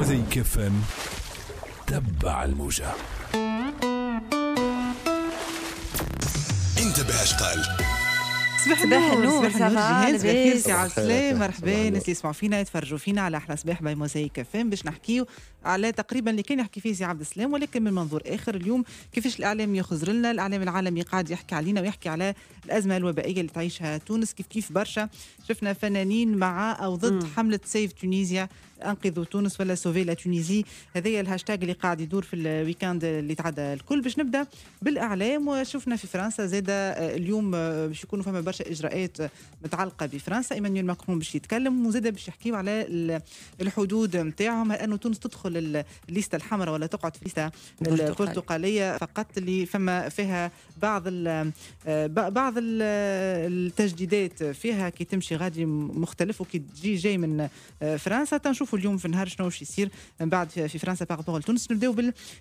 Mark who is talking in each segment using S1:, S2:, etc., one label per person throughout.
S1: مزيك كفن تبع الموجة انتبه اشقال
S2: صباح النور صباح النور جهاز بخير مرحبا الناس اللي يسمعوا فينا يتفرجوا فينا على احلى صباح باي موزايك كفام باش نحكيو على تقريبا اللي كان يحكي فيه سي عبد السلام ولكن من منظور اخر اليوم كيفاش الاعلام يخزر لنا الاعلام العالمي قاعد يحكي علينا ويحكي على الازمه الوبائيه اللي تعيشها تونس كيف كيف برشا شفنا فنانين مع او ضد م. حمله سيف تونيزيا انقذوا تونس ولا سوفي لا تونيزي هذايا الهاشتاج اللي قاعد يدور في الويكاند اللي تعدى الكل باش نبدا بالاعلام وشفنا في فرنسا زاد آه، اليوم آه، باش يكونوا فما برشا اجراءات متعلقه بفرنسا ايمانويل ماكرون باش يتكلم وزاد باش يحكيوا على الحدود نتاعهم انه تونس تدخل الليسته الحمراء ولا تقعد في الليسته البرتقاليه فقط اللي فما فيها بعض ال آه، بعض التجديدات فيها كي تمشي غادي مختلف وكي تجي جاي من فرنسا تنشوف نشوفوا اليوم في النهار شنو باش يصير من بعد في فرنسا بارابور لتونس نبداو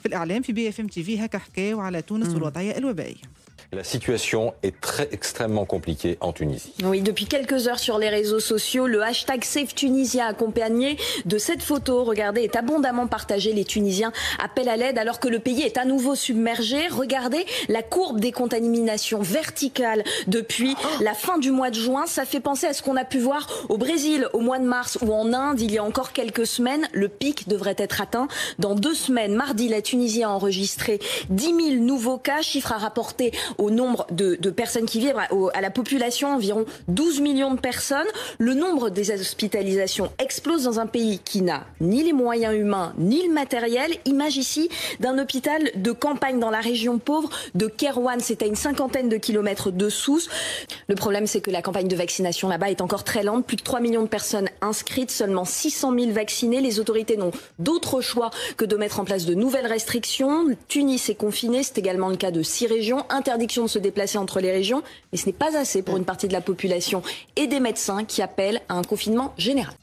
S2: في الاعلام في بي اف ام تي في هكا حكاو
S3: على تونس والوضعيه الوبائيه
S2: La situation est très extrêmement compliquée en Tunisie.
S3: Oui, depuis quelques heures sur les réseaux sociaux, le hashtag Save Tunisia accompagné de cette photo, regardez, est abondamment partagé. Les Tunisiens appellent à l'aide alors que le pays est à nouveau submergé. Regardez la courbe des contaminations verticales depuis la fin du mois de juin. Ça fait penser à ce qu'on a pu voir au Brésil au mois de mars ou en Inde il y a encore quelques semaines. Le pic devrait être atteint dans deux semaines. Mardi, la Tunisie a enregistré 10 000 nouveaux cas, chiffre à rapporter au nombre de, personnes qui vivent, à, la population, environ 12 millions de personnes. Le nombre des hospitalisations explose dans un pays qui n'a ni les moyens humains, ni le matériel. Image ici d'un hôpital de campagne dans la région pauvre de Kerouane. C'est à une cinquantaine de kilomètres de Sousse. Le problème, c'est que la campagne de vaccination là-bas est encore très lente. Plus de 3 millions de personnes inscrites, seulement 600 000 vaccinées. Les autorités n'ont d'autre choix que de mettre en place de nouvelles restrictions. Tunis est confiné, c'est également le cas de six régions. Interdit de se déplacer entre les régions, mais ce n'est pas assez pour une partie de la population et des médecins qui appellent à un confinement général.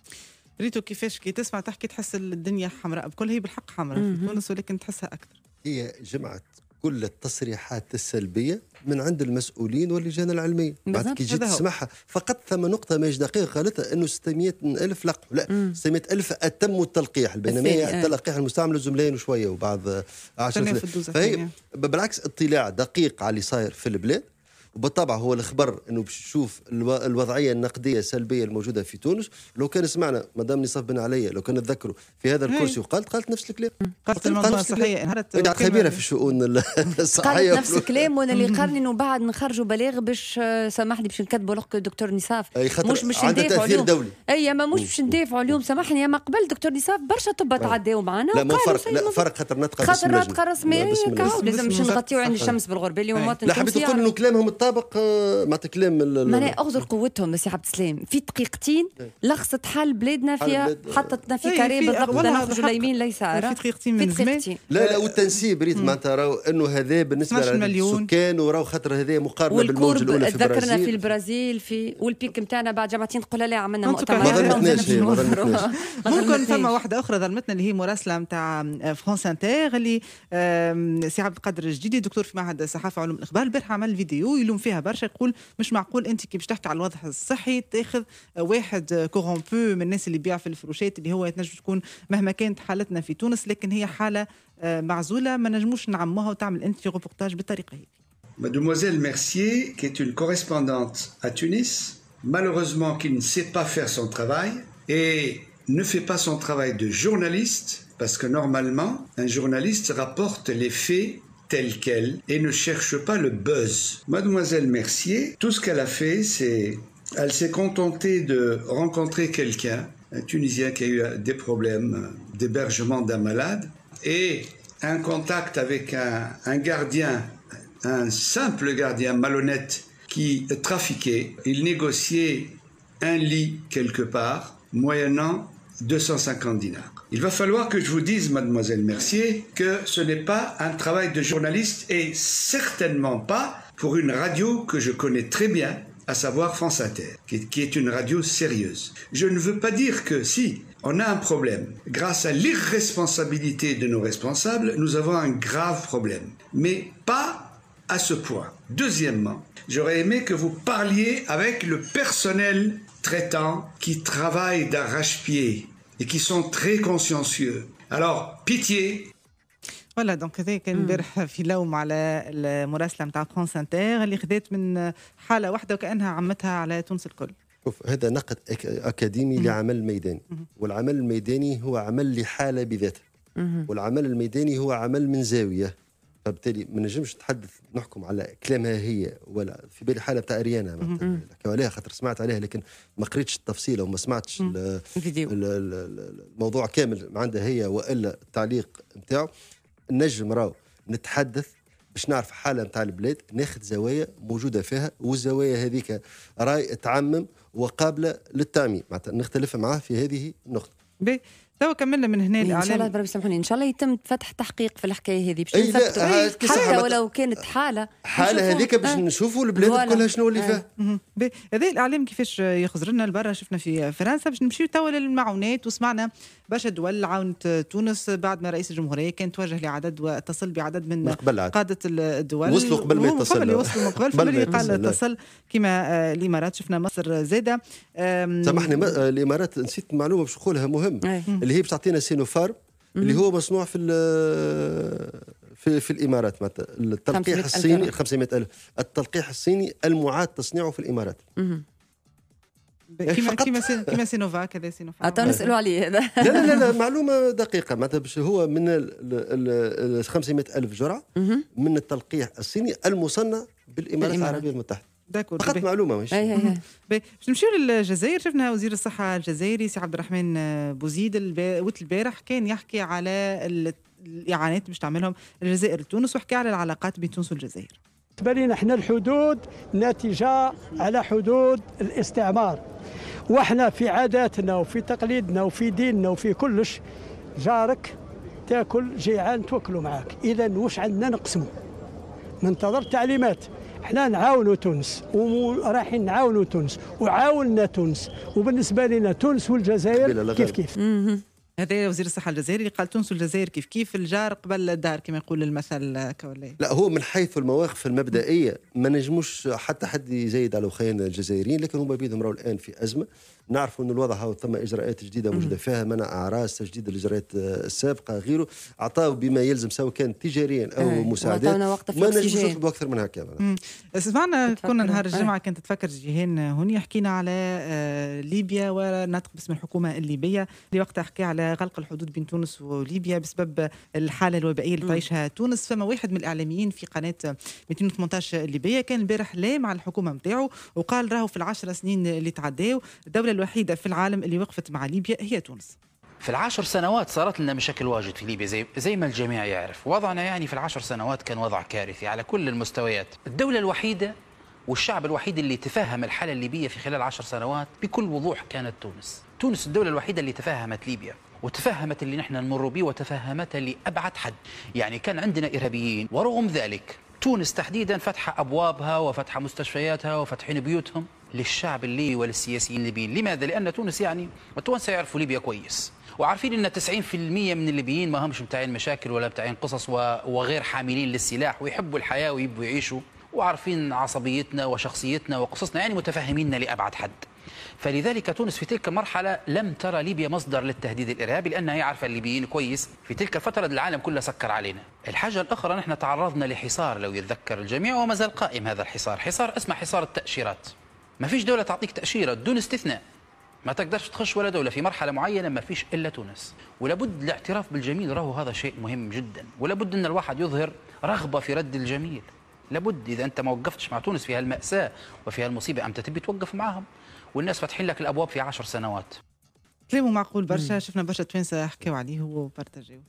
S4: كل التصريحات السلبيه من عند المسؤولين واللجان العلميه بعد كي جيت تسمعها فقط ثم نقطه ماهيش دقيقه قالتها انه 600 الف لقوا لا 600 الف اتموا التلقيح بينما هي التلقيح آه. المستعمل زملين وشويه وبعض 10 فهي بالعكس اطلاع دقيق على اللي صاير في البلاد وبالطبع هو الخبر انه باش تشوف الوضعيه النقديه السلبيه الموجوده في تونس لو كان سمعنا مدام نصف بن عليا لو كان تذكروا في هذا الكرسي وقالت قالت نفس الكلام قالت الموضوع الصحيه انهارت خبيره في الشؤون الصحيه قالت نفس الكلام
S5: وانا اللي قرني انه بعد نخرجوا بلاغ باش آه، سامحني باش نكذبوا لك دكتور نصاف مش مش ندافع اليوم دولي. اي ما مش باش ندافعوا اليوم سامحني اما قبل دكتور نصاف برشا طب تعداو معنا لا ما فرق
S4: لا فرق خاطر نطق خاطر نطق رسمي لازم باش نغطيو عين الشمس بالغربه اليوم لا حبيت نقول انه كلامهم تطابق آه، معناتها كلام معناها اغزر
S5: قوتهم سي عبد السلام في دقيقتين إيه. لخصة حل بلادنا فيها آه. حطتنا إيه، في كريم بالضبط نخرجوا ليمين ليسار في دقيقتين من زمان
S4: لا لا والتنسيب ريت معناتها راهو انه هذا بالنسبه للسكان وراهو خاطر هذا مقارنه بالموج الاولى في البرازيل ذكرنا في
S5: البرازيل في والبيك نتاعنا بعد جمعتين تقول لا عملنا مؤتمر ما ممكن فما
S2: واحده اخرى ظلمتنا اللي هي مراسله نتاع آه، فرانس انتر اللي سي عبد القادر الجديد دكتور في معهد الصحافه وعلوم الاخبار البارحه عمل فيديو يلوم فيها برشا يقول مش معقول انت كي باش تحكي على الوضع الصحي تاخذ واحد كورومبو من الناس اللي بيع في الفروشات اللي هو تنجم تكون مهما كانت حالتنا في تونس لكن هي حاله آه، معزوله ما نجموش نعموها وتعمل انت في ريبورتاج بالطريقه هذه
S1: Mademoiselle Mercier, qui est une correspondante à Tunis, malheureusement qui ne sait pas faire son travail et ne fait pas son travail de journaliste, parce que normalement, un journaliste rapporte les faits telle qu'elle et ne cherche pas le buzz. Mademoiselle Mercier, tout ce qu'elle a fait, c'est... Elle s'est contentée de rencontrer quelqu'un, un Tunisien qui a eu des problèmes d'hébergement d'un malade, et un contact avec un, un gardien, un simple gardien malhonnête qui trafiquait. Il négociait un lit quelque part, moyennant 250 dinars. Il va falloir que je vous dise, mademoiselle Mercier, que ce n'est pas un travail de journaliste et certainement pas pour une radio que je connais très bien, à savoir France Inter, qui est une radio sérieuse. Je ne veux pas dire que si on a un problème, grâce à l'irresponsabilité de nos responsables, nous avons un grave problème, mais pas à ce point. Deuxièmement, j'aurais aimé que vous parliez avec le personnel traitant qui travaille d'arrache-pied et qui sont très consciencieux. Alors, pitié,
S2: فوالا دونك هذا كان امبارح في لوم على المراسله نتاع فرانس انتر اللي خذات من حاله واحده وكانها عمتها على
S4: تونس الكل شوف هذا نقد اكاديمي مم. لعمل ميداني مم. والعمل الميداني هو عمل لحاله بذاته والعمل الميداني هو عمل من زاويه فبالتالي ما نجمش نتحدث نحكم على كلامها هي ولا في بالي حاله بتاع اريانا نحكيو عليها خاطر سمعت عليها لكن ما قريتش التفصيل وما سمعتش الفيديو الموضوع كامل عندها هي والا التعليق نتاعو نجم راهو نتحدث باش نعرف حالة نتاع البلاد ناخذ زوايا موجودة فيها والزوايا هذيك راي تعمم وقابلة للتعميم معناتها نختلف معاه في هذه النقطة. توا
S5: كملنا من هنا الاعلام إيه، ان شاء الله بربي سامحوني ان شاء الله يتم فتح تحقيق في الحكايه هذه باش إيه، نثبتوا إيه، حتى ولو كانت حاله
S4: حاله هذيك باش آه. نشوفوا البلاد كلها شنو اللي آه.
S5: فيها هذا
S2: الاعلام كيفاش يخزر لنا لبرا شفنا في فرنسا باش نمشيو توا للمعونات وسمعنا برشا دول عاونت تونس بعد ما رئيس الجمهوريه كان توجه لعدد واتصل بعدد من قاده
S4: الدول وصلوا قبل ما يتصل قبل من قبل فباللي قال اتصل
S2: كما آه، الامارات شفنا مصر زاده سامحني
S4: الامارات نسيت معلومه باش نقولها مهم اللي هي بتعطينا سينوفارم اللي هو مصنوع في في, في الامارات معناتها التلقيح الصيني 500 الف التلقيح الصيني المعاد تصنيعه في الامارات يعني كيما كيما كيما
S2: سينوفاك كذا سينوفاك تو نسالوا عليه هذا لا لا
S4: لا معلومه دقيقه معناتها هو من ال 500 الف جرعه من التلقيح الصيني المصنع بالامارات العربيه المتحده داكور فقط معلومه ماشي
S2: باش نمشيو للجزائر شفنا وزير الصحه الجزائري سي عبد الرحمن بوزيد وقت البارح كان يحكي على الاعانات باش تعملهم الجزائر لتونس وحكي على العلاقات
S5: بين تونس والجزائر تبنينا احنا الحدود ناتجه على حدود الاستعمار واحنا في عاداتنا وفي تقليدنا وفي ديننا وفي كلش جارك تاكل جيعان توكلوا معاك اذا واش عندنا نقسموا ننتظر تعليمات حنا نعاونوا تونس ورايحين نعاونوا تونس وعاوننا تونس وبالنسبه لنا تونس والجزائر كيف كيف هذا
S2: وزير الصحه الجزائري قال تونس والجزائر كيف كيف الجار قبل الدار كما يقول المثل كولي
S4: لا هو من حيث المواقف المبدئيه ما نجموش حتى حد يزايد على اخواننا الجزائريين لكن هما بيدهم راهو الان في ازمه نعرفوا أن الوضع هو ثم إجراءات جديدة موجودة فيها منع أعراس تجديد الإجراءات السابقة غيره أعطاه بما يلزم سواء كان تجاريا أو أي. مساعدات ما نجمش نطلب أكثر من هكا
S2: سمعنا كنا نهار الجمعة كنت تفكر جيهان هوني حكينا على آه، ليبيا ونطق باسم الحكومة الليبية اللي وقتها حكي على غلق الحدود بين تونس وليبيا بسبب الحالة الوبائية اللي تعيشها تونس فما واحد من الإعلاميين في قناة 218 الليبية كان البارح لا مع الحكومة نتاعو وقال راهو في العشر سنين اللي تعداو الدولة الوحيدة في العالم اللي وقفت مع ليبيا هي تونس
S6: في العشر سنوات صارت لنا مشاكل واجد في ليبيا زي, زي ما الجميع يعرف وضعنا يعني في العشر سنوات كان وضع كارثي على كل المستويات الدولة الوحيدة والشعب الوحيد اللي تفهم الحالة الليبية في خلال عشر سنوات بكل وضوح كانت تونس تونس الدولة الوحيدة اللي تفهمت ليبيا وتفهمت اللي نحن نمر به وتفهمتها لأبعد حد يعني كان عندنا إرهابيين ورغم ذلك تونس تحديدا فتح أبوابها وفتح مستشفياتها وفتحين بيوتهم للشعب الليبي وللسياسيين الليبيين لماذا لان تونس يعني التونس يعرفوا ليبيا كويس وعارفين ان 90% من الليبيين ما همش متاعين مشاكل ولا متاعين قصص وغير حاملين للسلاح ويحبوا الحياه ويبوا يعيشوا وعارفين عصبيتنا وشخصيتنا وقصصنا يعني متفهميننا لابعد حد فلذلك تونس في تلك المرحلة لم ترى ليبيا مصدر للتهديد الإرهابي لأنها هي عارفة الليبيين كويس في تلك الفترة العالم كله سكر علينا الحاجة الأخرى نحن تعرضنا لحصار لو يتذكر الجميع وما زال قائم هذا الحصار حصار اسمه حصار التأشيرات ما فيش دولة تعطيك تأشيرة دون استثناء ما تقدرش تخش ولا دولة في مرحلة معينة ما فيش إلا تونس ولابد الاعتراف بالجميل راهو هذا شيء مهم جدا ولابد أن الواحد يظهر رغبة في رد الجميل لابد إذا أنت ما وقفتش مع تونس في هالمأساة وفي هالمصيبة أمتى تبي توقف معهم والناس فاتحين لك الأبواب في عشر سنوات
S2: كلامه معقول برشا شفنا برشا توانسة حكاو عليه وبارتاجيوه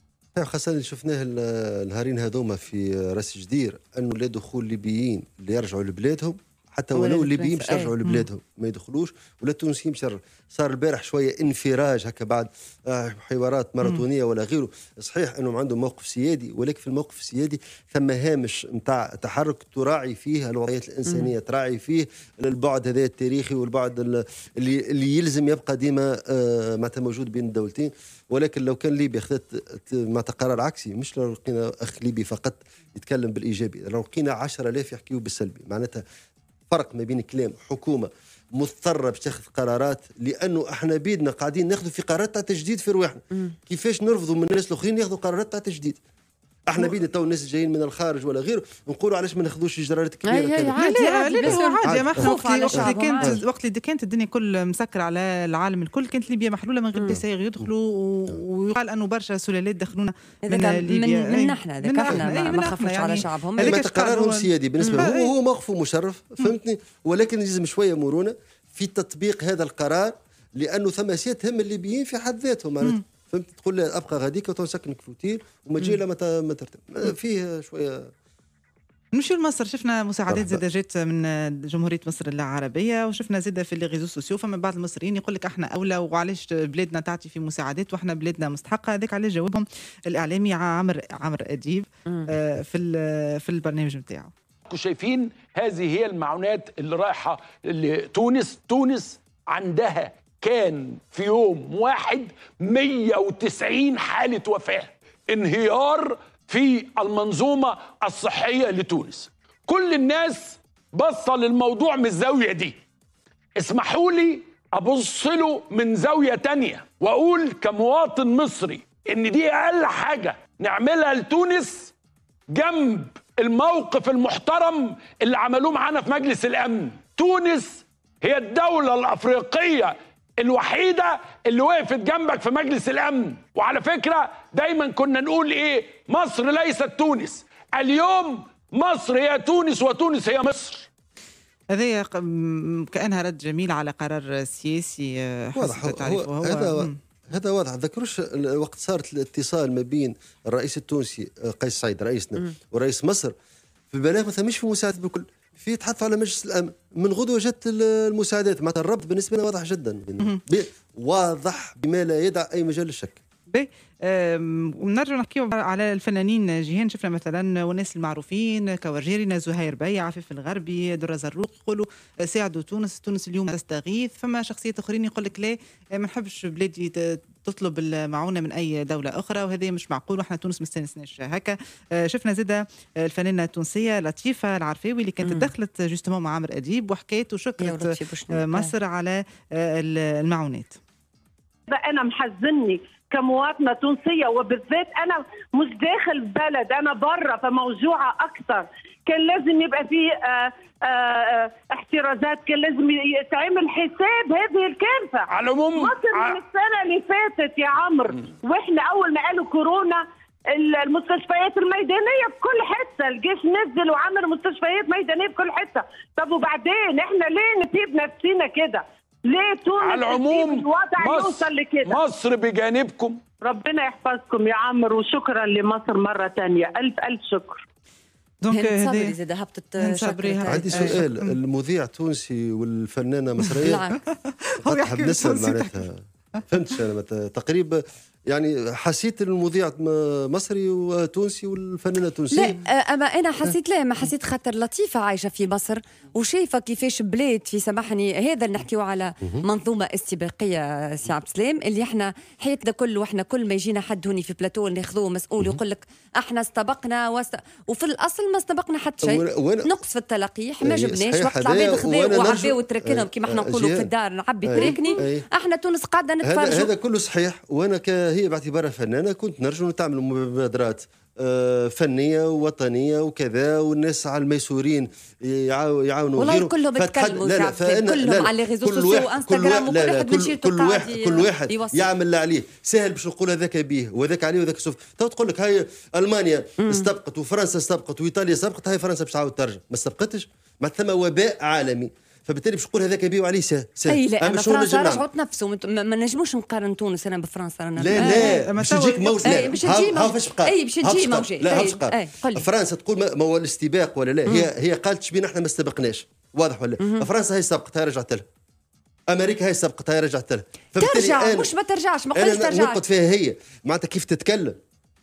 S4: خاصة اللي شفناه النهارين هذوما في راس جدير انه لا دخول ليبيين اللي يرجعوا لبلادهم حتى ولو الليبيين باش يرجعوا لبلادهم ما يدخلوش ولا التونسيين باش صار البارح شويه انفراج هكا بعد آه، حوارات ماراثونيه ولا غيره صحيح انهم عندهم موقف سيادي ولكن في الموقف السيادي ثم هامش نتاع تحرك تراعي فيه الوضعيات الانسانيه تراعي فيه البعد هذا التاريخي والبعد اللي, اللي يلزم يبقى ديما آه، معناتها موجود بين الدولتين ولكن لو كان ليبيا اخذت معناتها قرار عكسي مش لو لقينا اخ ليبي فقط يتكلم بالايجابي لو لقينا 10000 يحكيوا بالسلبي معناتها فرق ما بين كلام حكومه مضطره باش تاخذ قرارات لانه احنا بيدنا قاعدين ناخذوا في قرارات تاع تجديد في رواحنا كيفاش نرفضوا من الناس الاخرين ياخذوا قرارات تاع تجديد احنا بينا تو الناس جايين من الخارج ولا غيره نقولوا علاش ما ناخذوش اجراءات كبيره عادي عادي عادي ما احنا اللي كانت
S2: وقت اللي كانت الدنيا كل مسكر على العالم الكل كانت ليبيا محلوله من غير تسايغ يدخلوا ويقال انه برشا سلالات دخلونا من ليبيا من نحن احنا إيه. ما إيه، خافوش على يعني. شعبهم
S4: هذاك قرارهم سيادي بالنسبه هو هو إيه. موقف مشرف فهمتني ولكن لازم شويه مرونه في تطبيق هذا القرار لانه ثم سيتهم الليبيين في حد ذاتهم معناتها فهمت تقول لي ابقى غاديك وتنسكنك في اوتيل وما تجي الا ما ترتب فيه شويه
S2: نمشيو لمصر شفنا مساعدات زاده جات من جمهوريه مصر العربيه وشفنا زاده في لي ريزو سوسيو فما بعض المصريين يقول لك احنا اولى وعلاش بلادنا تعطي في مساعدات واحنا بلادنا مستحقه هذاك علاش جاوبهم الاعلامي عامر عامر اديب آه، في في البرنامج
S6: نتاعو شايفين هذه هي المعونات اللي رايحه لتونس تونس عندها كان في يوم واحد 190 حالة وفاة انهيار في المنظومة الصحية لتونس كل الناس بصة للموضوع من الزاوية دي اسمحوا لي أبص له من زاوية تانية وأقول كمواطن مصري إن دي أقل حاجة نعملها لتونس جنب الموقف المحترم اللي عملوه معانا في مجلس الأمن تونس هي الدولة الأفريقية الوحيده اللي وقفت جنبك في مجلس الامن وعلى فكره دايما كنا نقول ايه مصر ليست تونس اليوم مصر هي تونس وتونس هي مصر
S2: هذا كانها رد جميل على قرار سياسي آه، هذا
S4: هذا واضح تذكروش وقت صارت الاتصال ما بين الرئيس التونسي آه، قيس سعيد رئيسنا ورئيس مصر في البلاغ مثلا مش في مساعدة بكل في تحط على مجلس الامن من غدوه جت المساعدات معناتها الربط بالنسبه لنا واضح جدا واضح بما لا يدع اي مجال للشك باهي
S2: ونرجع نحكي على الفنانين جيهان شفنا مثلا والناس المعروفين كورجيرينا زهير بيع عفيف الغربي درة زروق يقولوا ساعدوا تونس تونس اليوم تستغيث فما شخصيات اخرين يقول لك لا ما نحبش بلادي تطلب المعونه من اي دوله اخرى وهذا مش معقول واحنا تونس ما استانسناش هكا آه، شفنا زاده آه، الفنانه التونسيه لطيفه العرفاوي اللي كانت تدخلت جوستومون مع عمرو اديب وحكيت وشكرت آه، مصر على المعونات انا محزني كمواطنه تونسيه وبالذات انا مش داخل بلد انا برا فموجوعه اكثر كان لازم يبقى في آه، آه، آه، احترازات كان لازم يتعمل
S5: حساب هذه الكارثه على العموم مصر من السنه اللي فاتت يا عمرو واحنا اول ما قالوا كورونا المستشفيات الميدانيه في كل حته الجيش نزل
S6: وعمل مستشفيات ميدانيه في كل حته طب وبعدين احنا ليه نسيب نفسينا كده ليه تونس على العموم الوضع مصر يوصل لكده مصر بجانبكم ربنا يحفظكم يا عمرو وشكرا لمصر مره ثانيه الف الف شكر دونك
S5: هذه اذا طيب، عندي سؤال
S4: المذيع تونسي والفنانه مصريه نعم. هو يحكي تونسي فهمتش انا تقريبا يعني حسيت المذيع مصري وتونسي والفنانه تونسيه
S5: لا اما انا حسيت لا ما حسيت خاطر لطيفه عايشه في مصر وشايفه كيفاش بلاد في سامحني هذا اللي نحكيو على منظومه استباقيه سي عبد السلام اللي احنا حياتنا كل واحنا كل ما يجينا حد هوني في بلاتو ناخذوه مسؤول يقول لك احنا استبقنا وست... وفي الاصل ما استبقنا حتى شيء وانا... نقص في التلقيح ما إيه، جبناش وقت العباد خذاو وعباو تراكنهم كما آه، احنا نقولوا في الدار نعبي تراكني احنا تونس قاعده نتفرجوا هذا
S4: كله صحيح وانا ك هي باعتبارها فنانه كنت نرجو تعمل مبادرات آه، فنيه ووطنيه وكذا والناس على الميسورين يعاونوا والله كلهم تكلموا لا لا فأنا كلهم لا لا على ريزو كل سوسيو وانستغرام وكل واحد كل, كل واحد كل واحد يعمل اللي عليه سهل باش نقول هذاك به وهذاك عليه وهذاك سوف تو تقول لك هاي المانيا استبقت وفرنسا استبقت وايطاليا استبقت هاي فرنسا باش تعاود ترجع ما استبقتش ما ثم وباء عالمي فبالتالي باش نقول هذاك بيو عليه سهل اي لا اما فرنسا رجعت
S5: نفسه ما نجموش نقارن تونس انا بفرنسا انا لا لا باش تجيك موجه اي باش تجي موجه اي باش تجي موجه لا
S4: فرنسا تقول ما هو الاستباق ولا لا هي هي قالت شبينا احنا ما استبقناش واضح ولا لا فرنسا هي سبقتها رجعت لها امريكا هي سبقتها هي رجعت لها ترجع مش ما
S5: ترجعش ما قلتش ترجع نقد
S4: فيها هي معناتها كيف تتكلم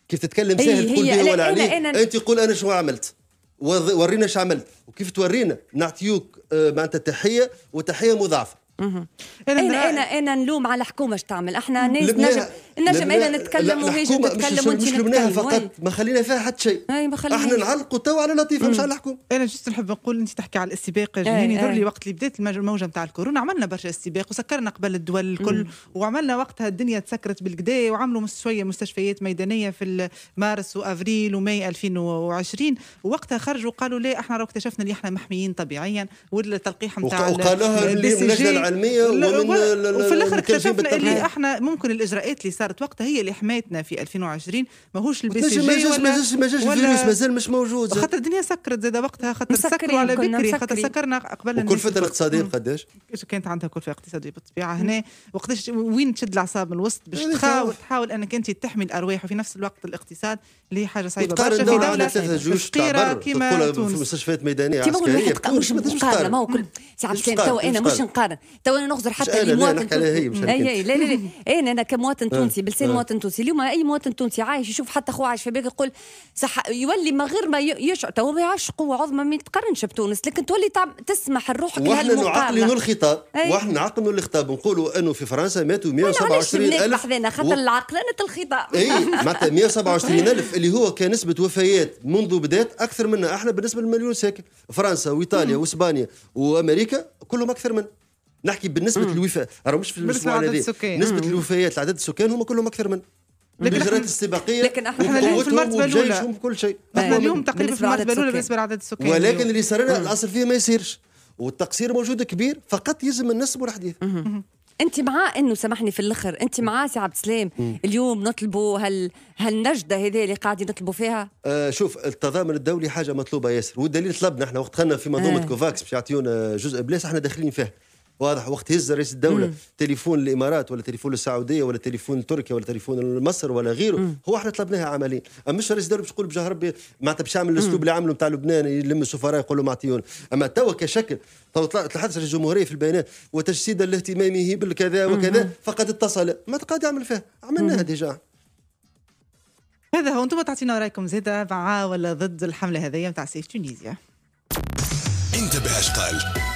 S4: كيف تتكلم سهل تقول بيه ولا عليه انت قول انا شو عملت ورينا شو عملت وكيف تورينا نعطيوك آه، معناتها تحيه وتحيه مضاعفه اها
S5: انا انا انا نلوم على الحكومه اش تعمل احنا ناس نجم نجم انا نتكلم
S4: وهاجم تتكلم وانت مش لومناها فقط ما خلينا فيها حتى شيء احنا نعلقوا تو على لطيفه مش على
S2: الحكومه انا جست نحب نقول انت تحكي على الاستباق إيه، جهاني ضر لي إيه. وقت اللي بدات الموجه نتاع الكورونا عملنا برشا استباق وسكرنا قبل الدول الكل وعملنا وقتها الدنيا تسكرت بالكدا وعملوا شويه مستشفيات ميدانيه في مارس وافريل وماي 2020 وقتها خرجوا قالوا لا احنا راه اكتشفنا اللي احنا محميين طبيعيا والتلقيح نتاع وقالوها اللي العلميه ومن وفي الاخر اكتشفنا اللي احنا ممكن الاجراءات اللي صارت وقتها هي اللي حمايتنا في 2020 ماهوش البي سي جي ما جاش ما جاش الفيروس مازال مش موجود خاطر الدنيا سكرت زاد وقتها خاطر سكروا على بكري خاطر سكرنا قبل كلفتها الاقتصاديه قداش؟ كانت عندها كلفه اقتصاديه بالطبيعه هنا وقتاش وين تشد الاعصاب من الوسط باش يعني تحاول تحاول انك انت تحمي الارواح وفي نفس الوقت الاقتصاد اللي هي حاجه صعيبه برشا في دوله ثلاثه جوج كيما
S4: تونس في مستشفيات ميدانيه عسكريه مش مقارنه ما
S5: هو كل ساعات
S2: تو انا مش
S5: نقارن تو انا نخزر حتى اللي مواطن اي لا لا لا انا كمواطن أه، تونسي بلسان أه. مواطن تونسي اليوم اي مواطن تونسي عايش يشوف حتى اخوه عايش في بيك يقول صح يولي ما غير ما يشعر تو ما يعرفش قوه عظمى ما تقارنش بتونس لكن تولي تسمح لروحك واحنا نعقلوا
S4: الخطاب واحنا نعقلوا الخطاب نقولوا انه في فرنسا ماتوا 127 الف
S5: بحذانا خاطر العقلانه الخطاب اي معناتها 127 الف
S4: اللي هو كان نسبه وفيات منذ بدات اكثر منا احنا بالنسبه للمليون ساكن فرنسا وايطاليا واسبانيا وامريكا كلهم اكثر منا نحكي بالنسبه للوفاه راه مش في الاسبوع هذه نسبه الوفيات العدد السكان هما كلهم اكثر من الاجراءات السباقيه لكن احنا اليوم في المرتبه الاولى كل شيء احنا اليوم تقريبا في المرتبه الاولى بالنسبه لعدد السكان ولكن اللي صار لنا الاصل فيه ما يصيرش والتقصير موجود كبير فقط يلزم النسب الحديث
S5: انت مع انه سامحني في الاخر انت مع سي عبد السلام اليوم نطلبوا هال هالنجده هذه اللي قاعدين نطلبوا فيها
S4: آه شوف التضامن الدولي حاجه مطلوبه ياسر والدليل طلبنا احنا وقت دخلنا في منظومه آه. كوفاكس باش يعطيونا جزء بلاس احنا داخلين فيه واضح وقت هز رئيس الدوله مم. تليفون الامارات ولا تليفون السعوديه ولا تليفون تركيا ولا تليفون مصر ولا غيره مم. هو احنا طلبناها عمليا اما مش رئيس الدوله باش يقول بجاه ربي معناتها باش يعمل الاسلوب اللي عمله نتاع لبنان يلم السفراء يقول لهم اعطيونا اما توا كشكل تو تحدث الجمهوريه في البيانات وتجسيدا لاهتمامه بالكذا وكذا مم. فقد اتصل ما تقعد يعمل فيها عملناها ديجا
S2: هذا هو انتم تعطينا رايكم زاده مع ولا ضد الحمله هذه نتاع سيف تونيزيا
S1: انتبه اشقال